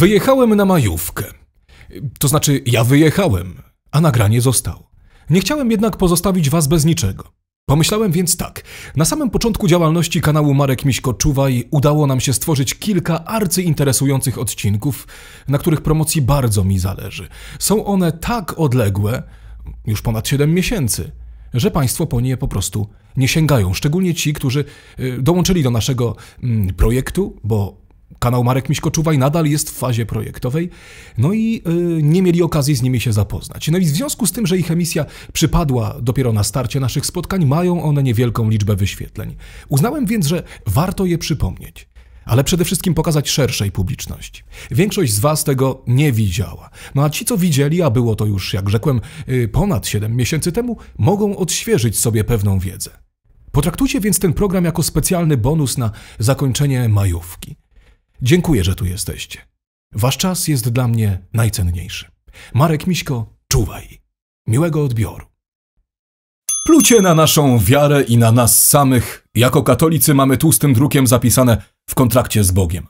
Wyjechałem na majówkę. To znaczy, ja wyjechałem, a nagranie zostało. Nie chciałem jednak pozostawić was bez niczego. Pomyślałem więc tak. Na samym początku działalności kanału Marek Miśko-Czuwaj udało nam się stworzyć kilka arcyinteresujących odcinków, na których promocji bardzo mi zależy. Są one tak odległe, już ponad 7 miesięcy, że państwo po nie po prostu nie sięgają, szczególnie ci, którzy y, dołączyli do naszego mm, projektu, bo Kanał Marek Miśkoczuwaj nadal jest w fazie projektowej, no i y, nie mieli okazji z nimi się zapoznać. No i w związku z tym, że ich emisja przypadła dopiero na starcie naszych spotkań, mają one niewielką liczbę wyświetleń. Uznałem więc, że warto je przypomnieć ale przede wszystkim pokazać szerszej publiczności. Większość z Was tego nie widziała. No a ci, co widzieli, a było to już, jak rzekłem, y, ponad 7 miesięcy temu, mogą odświeżyć sobie pewną wiedzę. Potraktujcie więc ten program jako specjalny bonus na zakończenie majówki. Dziękuję, że tu jesteście. Wasz czas jest dla mnie najcenniejszy. Marek Miśko, czuwaj. Miłego odbioru. Plucie na naszą wiarę i na nas samych, jako katolicy mamy tłustym drukiem zapisane w kontrakcie z Bogiem.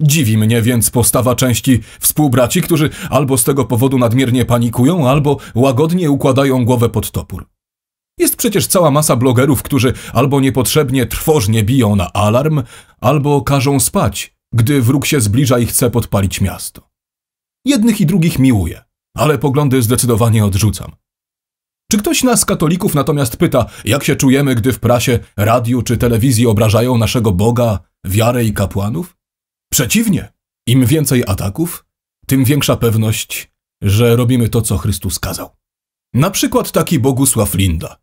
Dziwi mnie więc postawa części współbraci, którzy albo z tego powodu nadmiernie panikują, albo łagodnie układają głowę pod topór. Jest przecież cała masa blogerów, którzy albo niepotrzebnie trwożnie biją na alarm, albo każą spać, gdy wróg się zbliża i chce podpalić miasto. Jednych i drugich miłuję, ale poglądy zdecydowanie odrzucam. Czy ktoś nas, katolików, natomiast pyta, jak się czujemy, gdy w prasie, radiu czy telewizji obrażają naszego Boga, wiarę i kapłanów? Przeciwnie, im więcej ataków, tym większa pewność, że robimy to, co Chrystus kazał. Na przykład taki Bogusław Linda.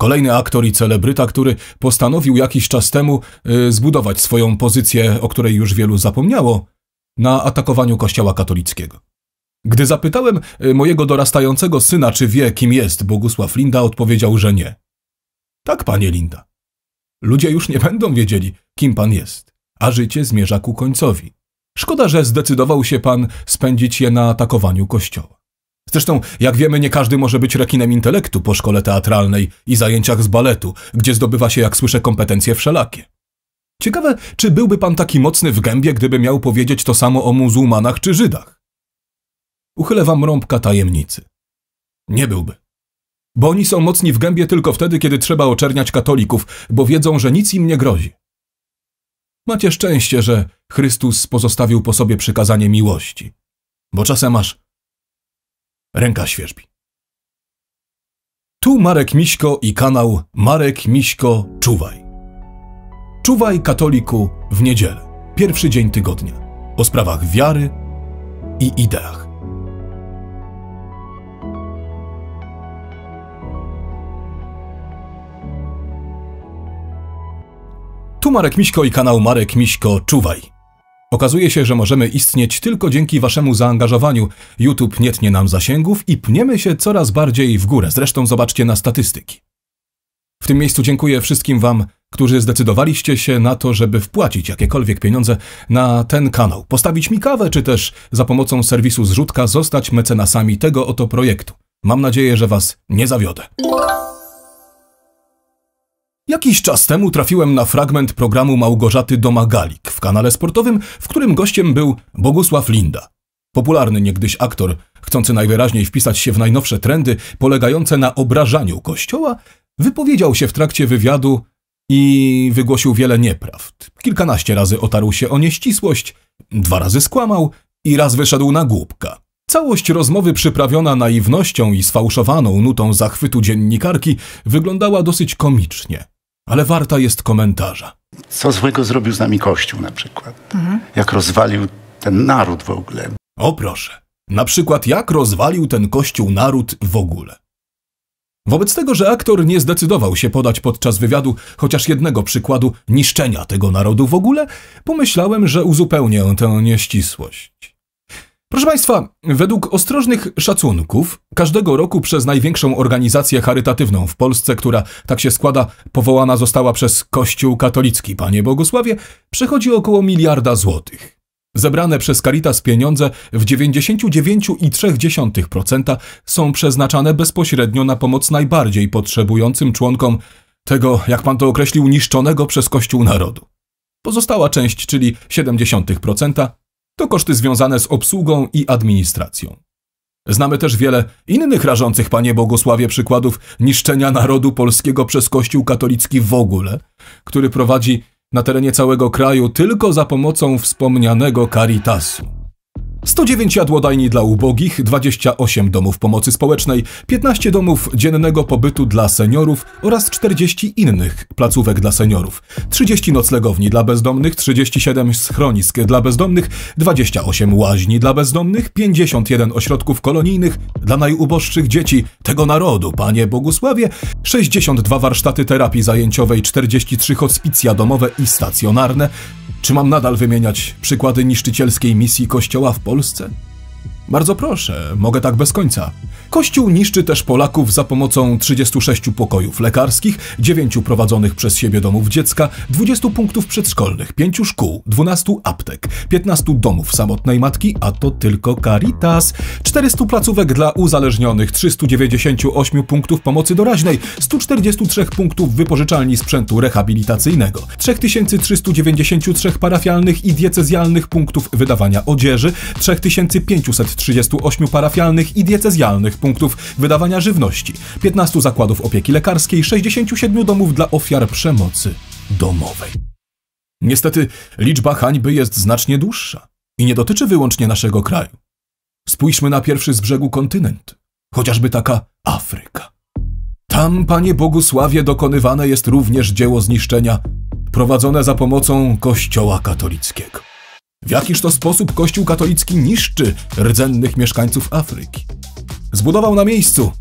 Kolejny aktor i celebryta, który postanowił jakiś czas temu y, zbudować swoją pozycję, o której już wielu zapomniało, na atakowaniu Kościoła katolickiego. Gdy zapytałem y, mojego dorastającego syna, czy wie, kim jest Bogusław Linda, odpowiedział, że nie. Tak, panie Linda. Ludzie już nie będą wiedzieli, kim pan jest, a życie zmierza ku końcowi. Szkoda, że zdecydował się pan spędzić je na atakowaniu Kościoła. Zresztą, jak wiemy, nie każdy może być rekinem intelektu po szkole teatralnej i zajęciach z baletu, gdzie zdobywa się, jak słyszę, kompetencje wszelakie. Ciekawe, czy byłby pan taki mocny w gębie, gdyby miał powiedzieć to samo o muzułmanach czy Żydach? Uchylę wam rąbka tajemnicy. Nie byłby. Bo oni są mocni w gębie tylko wtedy, kiedy trzeba oczerniać katolików, bo wiedzą, że nic im nie grozi. Macie szczęście, że Chrystus pozostawił po sobie przykazanie miłości. Bo czasem aż Ręka świerzbi. Tu Marek Miśko i kanał Marek Miśko Czuwaj. Czuwaj katoliku w niedzielę, pierwszy dzień tygodnia, o sprawach wiary i ideach. Tu Marek Miśko i kanał Marek Miśko Czuwaj. Okazuje się, że możemy istnieć tylko dzięki waszemu zaangażowaniu. YouTube nie tnie nam zasięgów i pniemy się coraz bardziej w górę. Zresztą zobaczcie na statystyki. W tym miejscu dziękuję wszystkim wam, którzy zdecydowaliście się na to, żeby wpłacić jakiekolwiek pieniądze na ten kanał, postawić mi kawę, czy też za pomocą serwisu zrzutka zostać mecenasami tego oto projektu. Mam nadzieję, że was nie zawiodę. Jakiś czas temu trafiłem na fragment programu Małgorzaty Domagalik w kanale sportowym, w którym gościem był Bogusław Linda. Popularny niegdyś aktor, chcący najwyraźniej wpisać się w najnowsze trendy polegające na obrażaniu kościoła, wypowiedział się w trakcie wywiadu i wygłosił wiele nieprawd. Kilkanaście razy otarł się o nieścisłość, dwa razy skłamał i raz wyszedł na głupka. Całość rozmowy przyprawiona naiwnością i sfałszowaną nutą zachwytu dziennikarki wyglądała dosyć komicznie ale warta jest komentarza. Co złego zrobił z nami Kościół na przykład? Mhm. Jak rozwalił ten naród w ogóle? O proszę. Na przykład jak rozwalił ten Kościół naród w ogóle? Wobec tego, że aktor nie zdecydował się podać podczas wywiadu chociaż jednego przykładu niszczenia tego narodu w ogóle, pomyślałem, że uzupełnię tę nieścisłość. Proszę Państwa, według ostrożnych szacunków, każdego roku przez największą organizację charytatywną w Polsce, która tak się składa, powołana została przez Kościół katolicki, panie Bogusławie, przechodzi około miliarda złotych. Zebrane przez Caritas pieniądze w 99,3% są przeznaczane bezpośrednio na pomoc najbardziej potrzebującym członkom tego, jak pan to określił, niszczonego przez Kościół narodu. Pozostała część, czyli 70%, to koszty związane z obsługą i administracją. Znamy też wiele innych rażących, panie Bogosławie, przykładów niszczenia narodu polskiego przez Kościół katolicki w ogóle, który prowadzi na terenie całego kraju tylko za pomocą wspomnianego Caritasu. 109 jadłodajni dla ubogich, 28 domów pomocy społecznej, 15 domów dziennego pobytu dla seniorów oraz 40 innych placówek dla seniorów, 30 noclegowni dla bezdomnych, 37 schronisk dla bezdomnych, 28 łaźni dla bezdomnych, 51 ośrodków kolonijnych dla najuboższych dzieci tego narodu, panie Bogusławie, 62 warsztaty terapii zajęciowej, 43 hospicja domowe i stacjonarne. Czy mam nadal wymieniać przykłady niszczycielskiej misji kościoła w Polsce? Polsce. Bardzo proszę, mogę tak bez końca. Kościół niszczy też Polaków za pomocą 36 pokojów lekarskich, 9 prowadzonych przez siebie domów dziecka, 20 punktów przedszkolnych, 5 szkół, 12 aptek, 15 domów samotnej matki, a to tylko Caritas, 400 placówek dla uzależnionych, 398 punktów pomocy doraźnej, 143 punktów wypożyczalni sprzętu rehabilitacyjnego, 3393 parafialnych i diecezjalnych punktów wydawania odzieży, 3500 38 parafialnych i diecezjalnych punktów wydawania żywności, 15 zakładów opieki lekarskiej, 67 domów dla ofiar przemocy domowej. Niestety liczba hańby jest znacznie dłuższa i nie dotyczy wyłącznie naszego kraju. Spójrzmy na pierwszy z brzegu kontynent, chociażby taka Afryka. Tam, Panie Bogusławie, dokonywane jest również dzieło zniszczenia prowadzone za pomocą Kościoła katolickiego w jakiż to sposób Kościół katolicki niszczy rdzennych mieszkańców Afryki. Zbudował na miejscu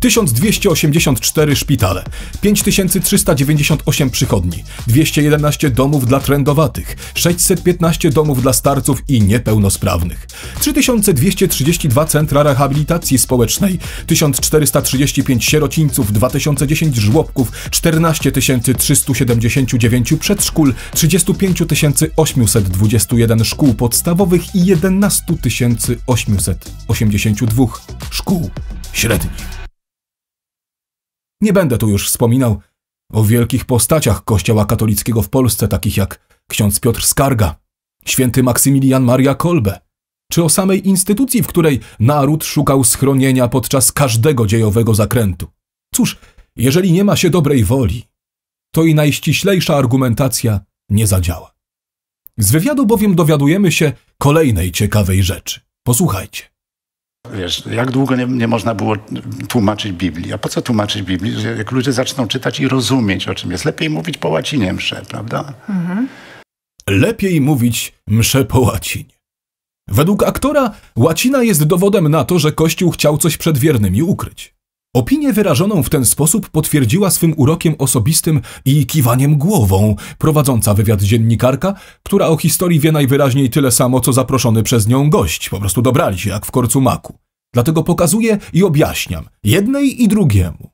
1284 szpitale, 5398 przychodni, 211 domów dla trędowatych, 615 domów dla starców i niepełnosprawnych, 3232 centra rehabilitacji społecznej, 1435 sierocińców, 2010 żłobków, 14379 przedszkól, 35821 szkół podstawowych i 11882 szkół średnich. Nie będę tu już wspominał o wielkich postaciach kościoła katolickiego w Polsce, takich jak ksiądz Piotr Skarga, święty Maksymilian Maria Kolbe, czy o samej instytucji, w której naród szukał schronienia podczas każdego dziejowego zakrętu. Cóż, jeżeli nie ma się dobrej woli, to i najściślejsza argumentacja nie zadziała. Z wywiadu bowiem dowiadujemy się kolejnej ciekawej rzeczy. Posłuchajcie. Wiesz, jak długo nie, nie, można było tłumaczyć Biblii? A po co tłumaczyć Biblii? Jak ludzie zaczną czytać i rozumieć, o czym jest. Lepiej mówić po łacinie msze, prawda? Mhm. Lepiej mówić msze po łacinie. Według aktora łacina jest dowodem na to, że Kościół chciał coś przed wiernymi ukryć. Opinię wyrażoną w ten sposób potwierdziła swym urokiem osobistym i kiwaniem głową prowadząca wywiad dziennikarka, która o historii wie najwyraźniej tyle samo, co zaproszony przez nią gość. Po prostu dobrali się jak w korcu maku. Dlatego pokazuję i objaśniam jednej i drugiemu.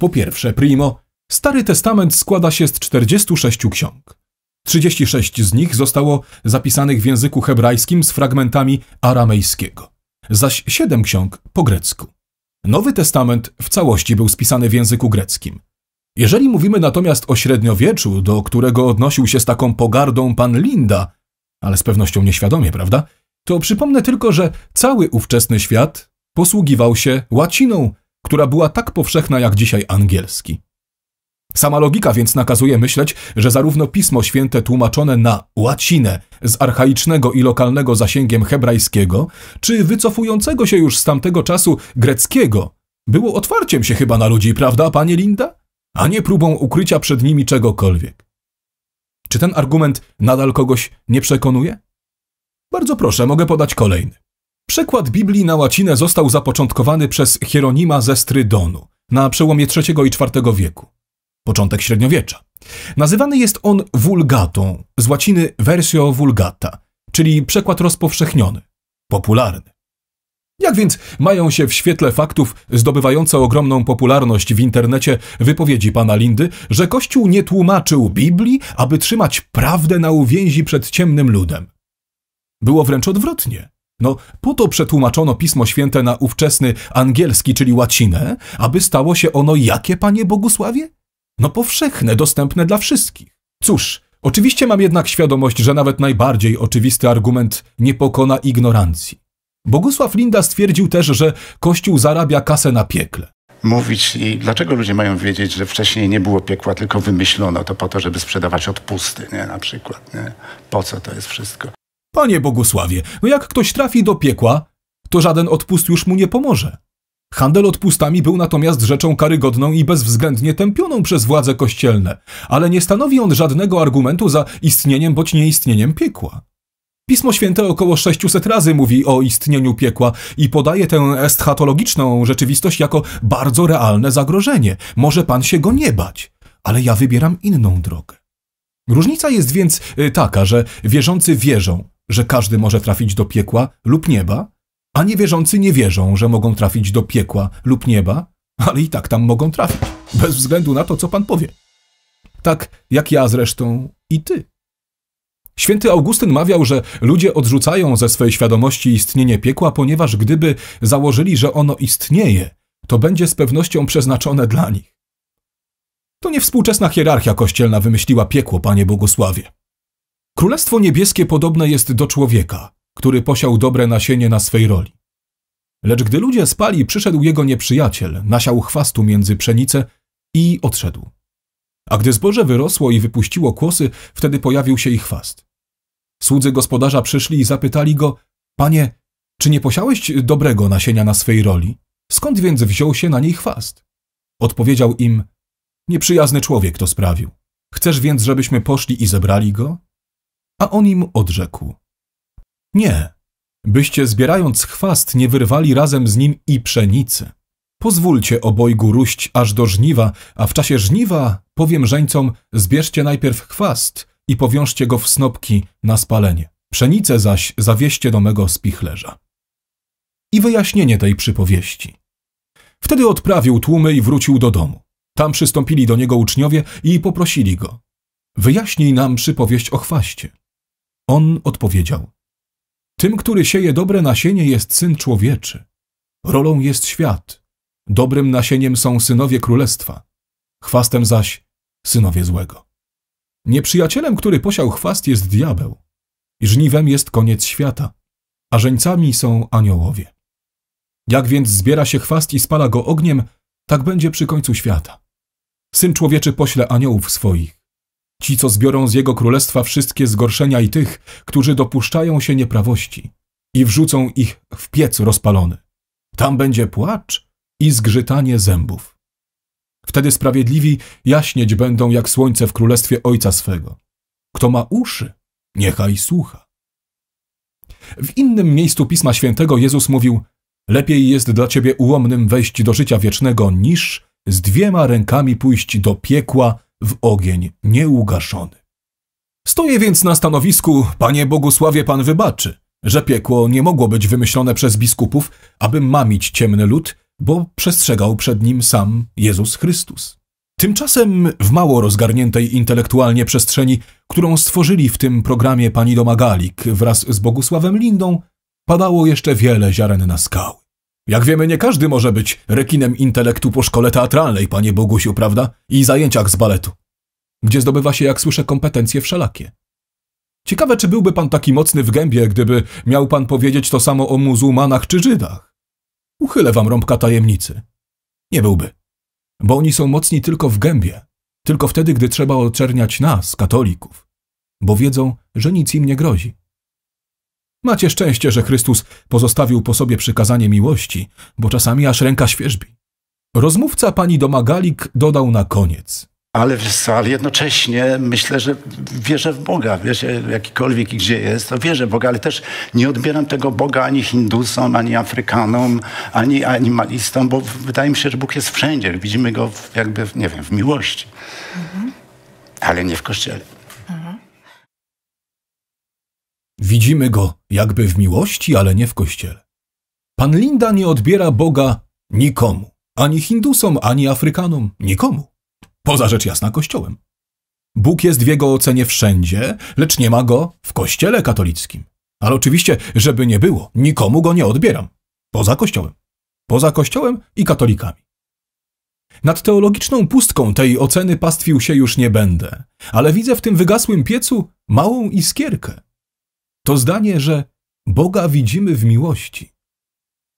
Po pierwsze, primo, Stary Testament składa się z 46 ksiąg. 36 z nich zostało zapisanych w języku hebrajskim z fragmentami aramejskiego, zaś 7 ksiąg po grecku. Nowy Testament w całości był spisany w języku greckim. Jeżeli mówimy natomiast o średniowieczu, do którego odnosił się z taką pogardą pan Linda, ale z pewnością nieświadomie, prawda? To przypomnę tylko, że cały ówczesny świat posługiwał się łaciną, która była tak powszechna jak dzisiaj angielski. Sama logika więc nakazuje myśleć, że zarówno Pismo Święte tłumaczone na łacinę z archaicznego i lokalnego zasięgiem hebrajskiego, czy wycofującego się już z tamtego czasu greckiego, było otwarciem się chyba na ludzi, prawda, panie Linda? A nie próbą ukrycia przed nimi czegokolwiek. Czy ten argument nadal kogoś nie przekonuje? Bardzo proszę, mogę podać kolejny. Przekład Biblii na łacinę został zapoczątkowany przez Hieronima ze Strydonu na przełomie III i IV wieku początek średniowiecza. Nazywany jest on vulgatą, z łaciny versio vulgata, czyli przekład rozpowszechniony, popularny. Jak więc mają się w świetle faktów zdobywające ogromną popularność w internecie wypowiedzi pana Lindy, że Kościół nie tłumaczył Biblii, aby trzymać prawdę na uwięzi przed ciemnym ludem? Było wręcz odwrotnie. No, po to przetłumaczono Pismo Święte na ówczesny angielski, czyli łacinę, aby stało się ono jakie, panie Bogusławie? No powszechne, dostępne dla wszystkich. Cóż, oczywiście mam jednak świadomość, że nawet najbardziej oczywisty argument nie pokona ignorancji. Bogusław Linda stwierdził też, że Kościół zarabia kasę na piekle. Mówić i dlaczego ludzie mają wiedzieć, że wcześniej nie było piekła, tylko wymyślono to po to, żeby sprzedawać odpusty, nie? Na przykład, nie? Po co to jest wszystko? Panie Bogusławie, no jak ktoś trafi do piekła, to żaden odpust już mu nie pomoże. Handel odpustami był natomiast rzeczą karygodną i bezwzględnie tępioną przez władze kościelne, ale nie stanowi on żadnego argumentu za istnieniem bądź nieistnieniem piekła. Pismo Święte około 600 razy mówi o istnieniu piekła i podaje tę eschatologiczną rzeczywistość jako bardzo realne zagrożenie. Może pan się go nie bać, ale ja wybieram inną drogę. Różnica jest więc y, taka, że wierzący wierzą, że każdy może trafić do piekła lub nieba, a niewierzący nie wierzą, że mogą trafić do piekła lub nieba, ale i tak tam mogą trafić, bez względu na to, co pan powie. Tak jak ja zresztą i ty. Święty Augustyn mawiał, że ludzie odrzucają ze swej świadomości istnienie piekła, ponieważ gdyby założyli, że ono istnieje, to będzie z pewnością przeznaczone dla nich. To nie współczesna hierarchia kościelna wymyśliła piekło, panie Bogusławie. Królestwo niebieskie podobne jest do człowieka, który posiał dobre nasienie na swej roli. Lecz gdy ludzie spali, przyszedł jego nieprzyjaciel, nasiał chwastu między pszenicę i odszedł. A gdy zboże wyrosło i wypuściło kłosy, wtedy pojawił się i chwast. Słudzy gospodarza przyszli i zapytali go, panie, czy nie posiałeś dobrego nasienia na swej roli? Skąd więc wziął się na niej chwast? Odpowiedział im, nieprzyjazny człowiek to sprawił. Chcesz więc, żebyśmy poszli i zebrali go? A on im odrzekł. Nie, byście zbierając chwast nie wyrwali razem z nim i pszenicy. Pozwólcie obojgu ruść aż do żniwa, a w czasie żniwa powiem żeńcom, zbierzcie najpierw chwast i powiążcie go w snopki na spalenie. Pszenicę zaś zawieście do mego spichlerza. I wyjaśnienie tej przypowieści. Wtedy odprawił tłumy i wrócił do domu. Tam przystąpili do niego uczniowie i poprosili go. Wyjaśnij nam przypowieść o chwaście. On odpowiedział. Tym, który sieje dobre nasienie, jest syn człowieczy. Rolą jest świat. Dobrym nasieniem są synowie królestwa, chwastem zaś synowie złego. Nieprzyjacielem, który posiał chwast, jest diabeł. Żniwem jest koniec świata, a żeńcami są aniołowie. Jak więc zbiera się chwast i spala go ogniem, tak będzie przy końcu świata. Syn człowieczy pośle aniołów swoich, ci, co zbiorą z jego królestwa wszystkie zgorszenia i tych, którzy dopuszczają się nieprawości i wrzucą ich w piec rozpalony. Tam będzie płacz i zgrzytanie zębów. Wtedy sprawiedliwi jaśnieć będą jak słońce w królestwie Ojca swego. Kto ma uszy, niechaj słucha. W innym miejscu Pisma Świętego Jezus mówił Lepiej jest dla ciebie ułomnym wejść do życia wiecznego, niż z dwiema rękami pójść do piekła, w ogień nieugaszony. Stoję więc na stanowisku, panie Bogusławie, pan wybaczy, że piekło nie mogło być wymyślone przez biskupów, aby mamić ciemny lud, bo przestrzegał przed nim sam Jezus Chrystus. Tymczasem w mało rozgarniętej intelektualnie przestrzeni, którą stworzyli w tym programie pani Domagalik wraz z Bogusławem Lindą, padało jeszcze wiele ziaren na skały. Jak wiemy, nie każdy może być rekinem intelektu po szkole teatralnej, panie Bogusiu, prawda? I zajęciach z baletu. Gdzie zdobywa się, jak słyszę, kompetencje wszelakie. Ciekawe, czy byłby pan taki mocny w gębie, gdyby miał pan powiedzieć to samo o muzułmanach czy Żydach. Uchylę wam rąbka tajemnicy. Nie byłby. Bo oni są mocni tylko w gębie. Tylko wtedy, gdy trzeba oczerniać nas, katolików. Bo wiedzą, że nic im nie grozi. Macie szczęście, że Chrystus pozostawił po sobie przykazanie miłości, bo czasami aż ręka świeżbi. Rozmówca pani Domagalik dodał na koniec. Ale, ale jednocześnie myślę, że wierzę w Boga, wiesz, jakikolwiek i gdzie jest, to wierzę w Boga, ale też nie odbieram tego Boga ani Hindusom, ani Afrykanom, ani animalistom, bo wydaje mi się, że Bóg jest wszędzie. Widzimy Go w, jakby, nie wiem, w miłości. Mhm. Ale nie w Kościele. Widzimy go jakby w miłości, ale nie w kościele. Pan Linda nie odbiera Boga nikomu, ani Hindusom, ani Afrykanom, nikomu. Poza rzecz jasna Kościołem. Bóg jest w jego ocenie wszędzie, lecz nie ma go w Kościele katolickim. Ale oczywiście, żeby nie było, nikomu go nie odbieram. Poza Kościołem. Poza Kościołem i katolikami. Nad teologiczną pustką tej oceny pastwił się już nie będę, ale widzę w tym wygasłym piecu małą iskierkę, to zdanie, że Boga widzimy w miłości.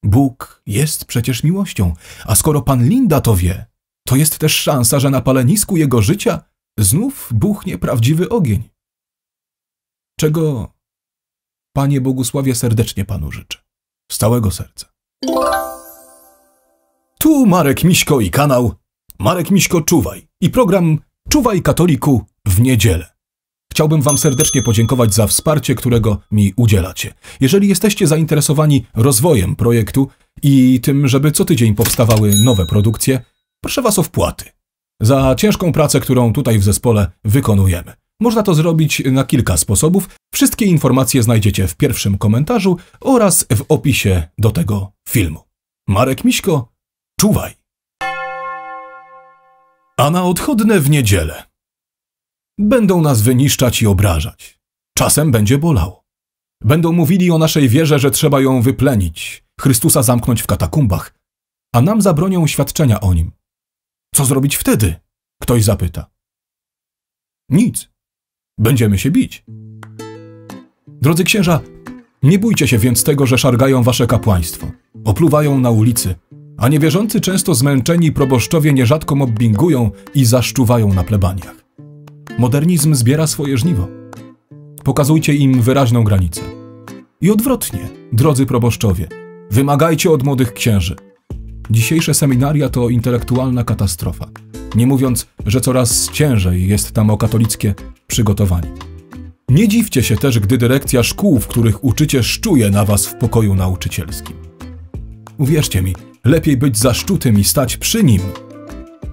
Bóg jest przecież miłością, a skoro pan Linda to wie, to jest też szansa, że na palenisku jego życia znów buchnie prawdziwy ogień. Czego Panie Bogusławie serdecznie Panu życzę. Z całego serca. Tu Marek Miśko i kanał Marek Miśko Czuwaj i program Czuwaj Katoliku w niedzielę. Chciałbym Wam serdecznie podziękować za wsparcie, którego mi udzielacie. Jeżeli jesteście zainteresowani rozwojem projektu i tym, żeby co tydzień powstawały nowe produkcje, proszę Was o wpłaty. Za ciężką pracę, którą tutaj w zespole wykonujemy. Można to zrobić na kilka sposobów. Wszystkie informacje znajdziecie w pierwszym komentarzu oraz w opisie do tego filmu. Marek Miśko, czuwaj! A na odchodne w niedzielę. Będą nas wyniszczać i obrażać. Czasem będzie bolało. Będą mówili o naszej wierze, że trzeba ją wyplenić, Chrystusa zamknąć w katakumbach, a nam zabronią świadczenia o nim. Co zrobić wtedy? Ktoś zapyta. Nic. Będziemy się bić. Drodzy księża, nie bójcie się więc tego, że szargają wasze kapłaństwo, opluwają na ulicy, a niewierzący często zmęczeni proboszczowie nierzadko mobbingują i zaszczuwają na plebaniach. Modernizm zbiera swoje żniwo. Pokazujcie im wyraźną granicę. I odwrotnie, drodzy proboszczowie, wymagajcie od młodych księży. Dzisiejsze seminaria to intelektualna katastrofa, nie mówiąc, że coraz ciężej jest tam o katolickie przygotowanie. Nie dziwcie się też, gdy dyrekcja szkół, w których uczycie, szczuje na was w pokoju nauczycielskim. Uwierzcie mi, lepiej być zaszczutym i stać przy nim,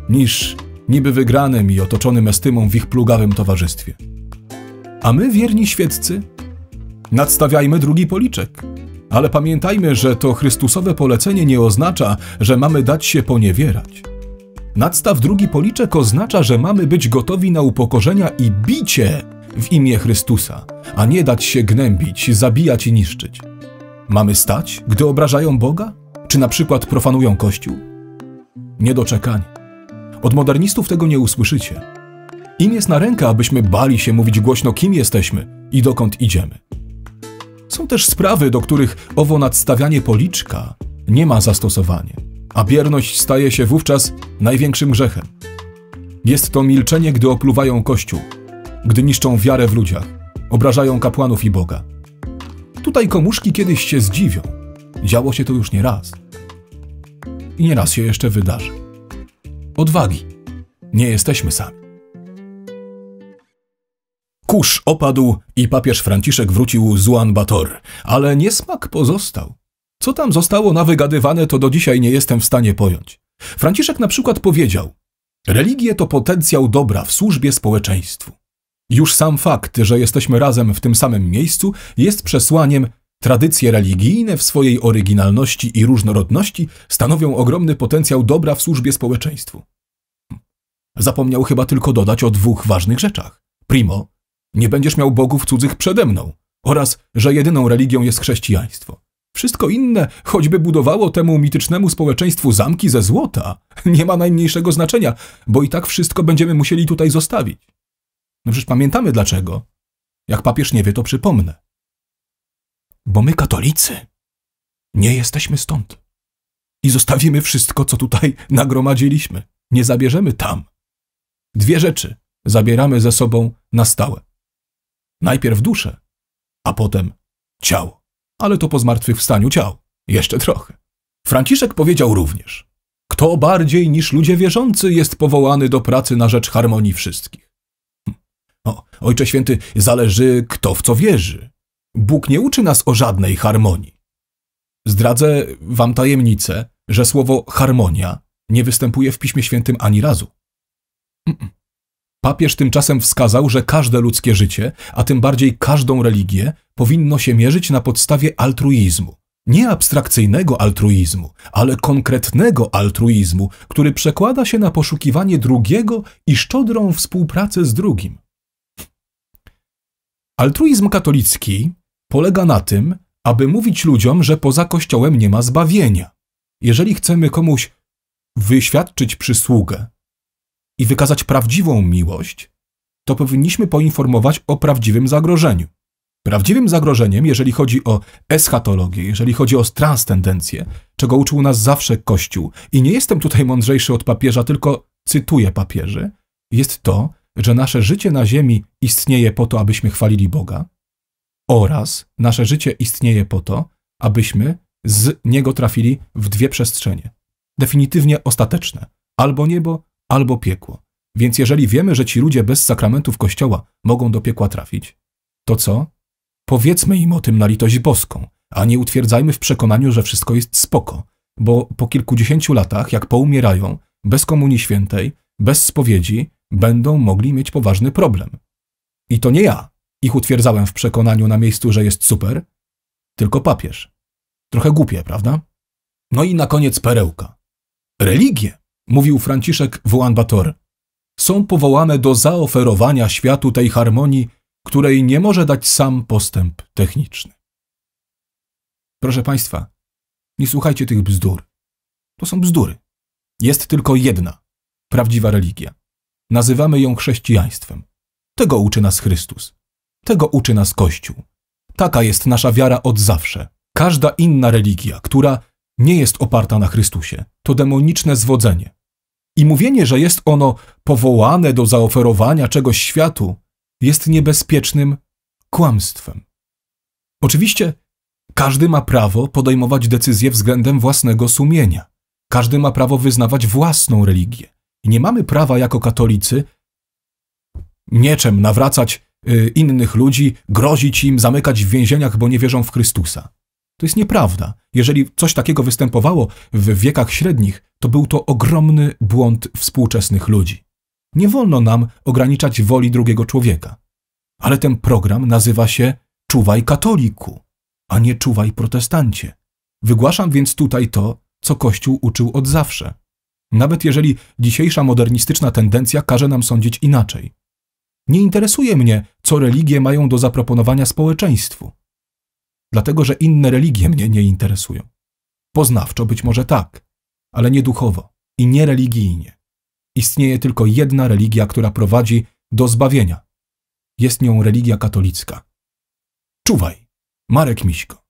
niż niby wygranym i otoczonym estymą w ich plugawym towarzystwie. A my, wierni świeccy, nadstawiajmy drugi policzek. Ale pamiętajmy, że to Chrystusowe polecenie nie oznacza, że mamy dać się poniewierać. Nadstaw drugi policzek oznacza, że mamy być gotowi na upokorzenia i bicie w imię Chrystusa, a nie dać się gnębić, zabijać i niszczyć. Mamy stać, gdy obrażają Boga? Czy na przykład profanują Kościół? Niedoczekanie. Od modernistów tego nie usłyszycie. Im jest na rękę, abyśmy bali się mówić głośno, kim jesteśmy i dokąd idziemy. Są też sprawy, do których owo nadstawianie policzka nie ma zastosowania, a bierność staje się wówczas największym grzechem. Jest to milczenie, gdy opluwają Kościół, gdy niszczą wiarę w ludziach, obrażają kapłanów i Boga. Tutaj komuszki kiedyś się zdziwią. Działo się to już nie raz. I nie raz się jeszcze wydarzy odwagi. Nie jesteśmy sami. Kurz opadł i papież Franciszek wrócił z Juan Bator, ale niesmak pozostał. Co tam zostało nawygadywane, to do dzisiaj nie jestem w stanie pojąć. Franciszek na przykład powiedział: Religie to potencjał dobra w służbie społeczeństwu. Już sam fakt, że jesteśmy razem w tym samym miejscu, jest przesłaniem, Tradycje religijne w swojej oryginalności i różnorodności stanowią ogromny potencjał dobra w służbie społeczeństwu. Zapomniał chyba tylko dodać o dwóch ważnych rzeczach. Primo, nie będziesz miał bogów cudzych przede mną oraz, że jedyną religią jest chrześcijaństwo. Wszystko inne, choćby budowało temu mitycznemu społeczeństwu zamki ze złota, nie ma najmniejszego znaczenia, bo i tak wszystko będziemy musieli tutaj zostawić. No przecież pamiętamy dlaczego. Jak papież nie wie, to przypomnę bo my, katolicy, nie jesteśmy stąd. I zostawimy wszystko, co tutaj nagromadziliśmy. Nie zabierzemy tam. Dwie rzeczy zabieramy ze sobą na stałe. Najpierw duszę, a potem ciało. Ale to po zmartwychwstaniu ciał. Jeszcze trochę. Franciszek powiedział również, kto bardziej niż ludzie wierzący jest powołany do pracy na rzecz harmonii wszystkich. Hm. O, Ojcze Święty, zależy kto w co wierzy. Bóg nie uczy nas o żadnej harmonii. Zdradzę wam tajemnicę, że słowo harmonia nie występuje w Piśmie Świętym ani razu. Papież tymczasem wskazał, że każde ludzkie życie, a tym bardziej każdą religię, powinno się mierzyć na podstawie altruizmu. Nie abstrakcyjnego altruizmu, ale konkretnego altruizmu, który przekłada się na poszukiwanie drugiego i szczodrą współpracę z drugim. Altruizm katolicki polega na tym, aby mówić ludziom, że poza Kościołem nie ma zbawienia. Jeżeli chcemy komuś wyświadczyć przysługę i wykazać prawdziwą miłość, to powinniśmy poinformować o prawdziwym zagrożeniu. Prawdziwym zagrożeniem, jeżeli chodzi o eschatologię, jeżeli chodzi o transcendencję, czego uczył nas zawsze Kościół, i nie jestem tutaj mądrzejszy od papieża, tylko cytuję papieży, jest to, że nasze życie na ziemi istnieje po to, abyśmy chwalili Boga, oraz nasze życie istnieje po to, abyśmy z niego trafili w dwie przestrzenie. Definitywnie ostateczne: albo niebo, albo piekło. Więc jeżeli wiemy, że ci ludzie bez sakramentów Kościoła mogą do piekła trafić, to co? Powiedzmy im o tym na litość boską, a nie utwierdzajmy w przekonaniu, że wszystko jest spoko, bo po kilkudziesięciu latach, jak poumierają, bez komunii świętej, bez spowiedzi, będą mogli mieć poważny problem. I to nie ja, ich utwierdzałem w przekonaniu na miejscu, że jest super. Tylko papież. Trochę głupie, prawda? No i na koniec perełka. Religie, mówił Franciszek Wuanbator, są powołane do zaoferowania światu tej harmonii, której nie może dać sam postęp techniczny. Proszę Państwa, nie słuchajcie tych bzdur. To są bzdury. Jest tylko jedna, prawdziwa religia. Nazywamy ją chrześcijaństwem. Tego uczy nas Chrystus. Tego uczy nas Kościół. Taka jest nasza wiara od zawsze. Każda inna religia, która nie jest oparta na Chrystusie, to demoniczne zwodzenie. I mówienie, że jest ono powołane do zaoferowania czegoś światu, jest niebezpiecznym kłamstwem. Oczywiście każdy ma prawo podejmować decyzje względem własnego sumienia. Każdy ma prawo wyznawać własną religię. I nie mamy prawa jako katolicy nieczem nawracać Y, innych ludzi, grozić im, zamykać w więzieniach, bo nie wierzą w Chrystusa. To jest nieprawda. Jeżeli coś takiego występowało w wiekach średnich, to był to ogromny błąd współczesnych ludzi. Nie wolno nam ograniczać woli drugiego człowieka. Ale ten program nazywa się Czuwaj katoliku, a nie Czuwaj protestancie. Wygłaszam więc tutaj to, co Kościół uczył od zawsze. Nawet jeżeli dzisiejsza modernistyczna tendencja każe nam sądzić inaczej. Nie interesuje mnie, co religie mają do zaproponowania społeczeństwu. Dlatego, że inne religie mnie nie interesują. Poznawczo być może tak, ale nie duchowo i nie religijnie. Istnieje tylko jedna religia, która prowadzi do zbawienia. Jest nią religia katolicka. Czuwaj, Marek Miśko.